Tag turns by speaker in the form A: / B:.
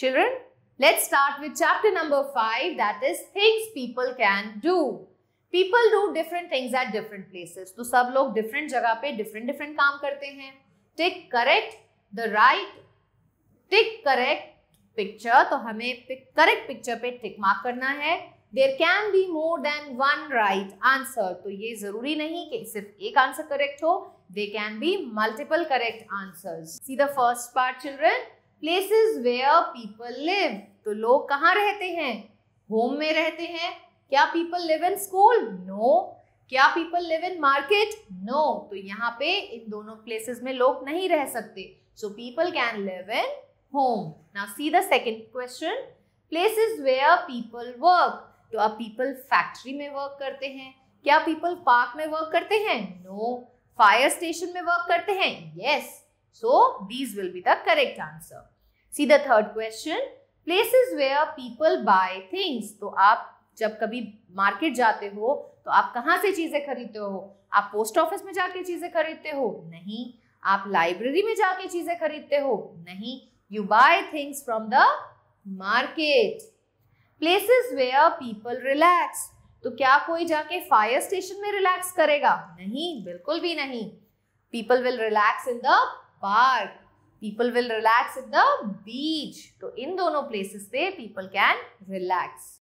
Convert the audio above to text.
A: Children, let's start with chapter number 5 that is things people can do. People do different things at different places. तो सब लोग different जगह पे different different काम करते हैं. Tick correct the right. Tick correct picture. तो हमें correct picture पे tick mark करना है. There can be more than one right answer तो ये जरूरी नहीं कि सिर्फ एक आंसर करेक्ट हो they can be multiple correct answer see the first part children places where people live तो लोग कहाँ रहते हैं होम में रहते हैं क्या people live in school no क्या people live in market no तो यहाँ पे इन दोनों प्लेसेस में लोग नहीं रह सकते so people can live in home now see the second question places where people work तो अब पीपल फैक्ट्री में वर्क करते हैं क्या पीपल पार्क में वर्क करते हैं नो फायर स्टेशन में वर्क करते हैं yes yes. So these will be the correct answer. See the third question. Places where people buy things. तो आप जब कभी मार्केट जाते हो तो आप कहाँ से चीज़ें खरीदते हो आप पोस्ट ऑफिस में जाके चीज़ें खरीदते हो नहीं आप लाइब्रेरी में जाके चीज़ें खरीदते हो नहीं you buy things from the market places where people relax तो क्या कोई जाके फायर स्टेशन में रिलैक्स करेगा नहीं बिल्कुल भी नहीं people will relax in the park people will relax at the beach तो इन दोनों प्लेसेस पे पीपल कैन रिलैक्स